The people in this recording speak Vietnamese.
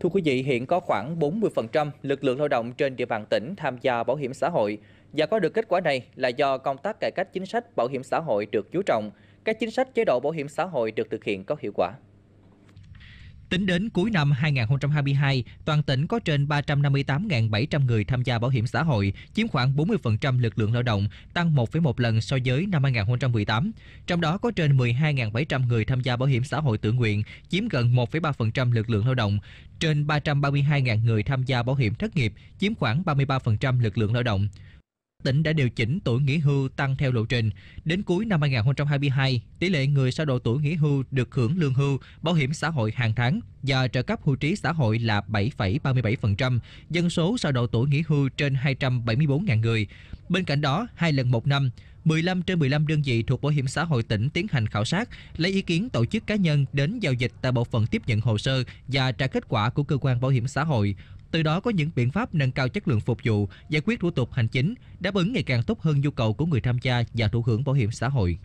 Thưa quý vị, hiện có khoảng 40% lực lượng lao động trên địa bàn tỉnh tham gia bảo hiểm xã hội và có được kết quả này là do công tác cải cách chính sách bảo hiểm xã hội được chú trọng, các chính sách chế độ bảo hiểm xã hội được thực hiện có hiệu quả. Tính đến cuối năm 2022, toàn tỉnh có trên 358.700 người tham gia bảo hiểm xã hội, chiếm khoảng 40% lực lượng lao động, tăng 1,1 lần so với năm 2018. Trong đó có trên 12.700 người tham gia bảo hiểm xã hội tự nguyện, chiếm gần 1,3% lực lượng lao động, trên 332.000 người tham gia bảo hiểm thất nghiệp, chiếm khoảng 33% lực lượng lao động tỉnh đã điều chỉnh tuổi nghỉ hưu tăng theo lộ trình. Đến cuối năm 2022, tỷ lệ người sau độ tuổi nghỉ hưu được hưởng lương hưu, bảo hiểm xã hội hàng tháng và trợ cấp hưu trí xã hội là 7,37%, dân số sau độ tuổi nghỉ hưu trên 274.000 người. Bên cạnh đó, hai lần một năm, 15 trên 15 đơn vị thuộc Bảo hiểm xã hội tỉnh tiến hành khảo sát, lấy ý kiến tổ chức cá nhân đến giao dịch tại bộ phận tiếp nhận hồ sơ và trả kết quả của cơ quan bảo hiểm xã hội từ đó có những biện pháp nâng cao chất lượng phục vụ, giải quyết thủ tục hành chính, đáp ứng ngày càng tốt hơn nhu cầu của người tham gia và thụ hưởng bảo hiểm xã hội.